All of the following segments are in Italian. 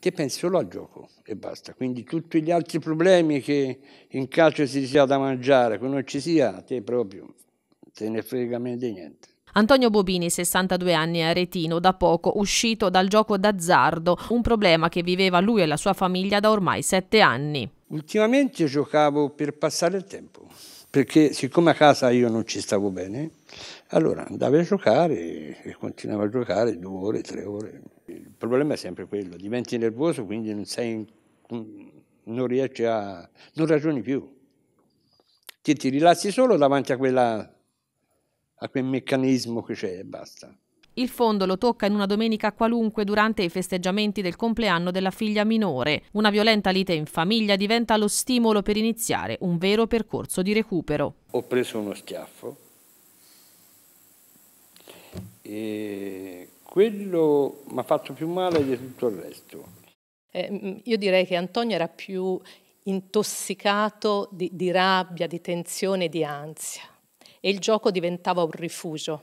perché pensi solo al gioco e basta. Quindi tutti gli altri problemi che in calcio si sia da mangiare, che non ci sia, te proprio te ne frega meno di niente. Antonio Bobini, 62 anni, aretino, da poco uscito dal gioco d'azzardo, un problema che viveva lui e la sua famiglia da ormai sette anni. Ultimamente giocavo per passare il tempo, perché siccome a casa io non ci stavo bene, allora andavo a giocare e continuavo a giocare due ore, tre ore problema è sempre quello, diventi nervoso, quindi non, sei, non riesci a... non ragioni più. Ti, ti rilassi solo davanti a, quella, a quel meccanismo che c'è e basta. Il fondo lo tocca in una domenica qualunque durante i festeggiamenti del compleanno della figlia minore. Una violenta lite in famiglia diventa lo stimolo per iniziare un vero percorso di recupero. Ho preso uno schiaffo e quello mi ha fatto più male di tutto il resto. Eh, io direi che Antonio era più intossicato di, di rabbia, di tensione, di ansia e il gioco diventava un rifugio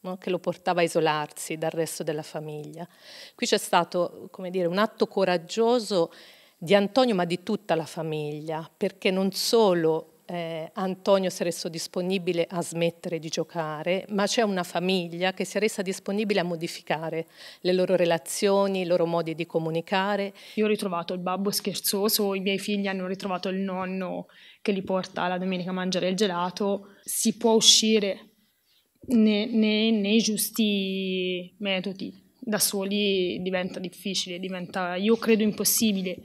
No? che lo portava a isolarsi dal resto della famiglia. Qui c'è stato dire, un atto coraggioso di Antonio ma di tutta la famiglia, perché non solo eh, Antonio si è reso disponibile a smettere di giocare, ma c'è una famiglia che si è resa disponibile a modificare le loro relazioni, i loro modi di comunicare. Io ho ritrovato il babbo scherzoso, i miei figli hanno ritrovato il nonno che li porta la domenica a mangiare il gelato. Si può uscire nei, nei, nei giusti metodi. Da soli diventa difficile, diventa, io credo, impossibile.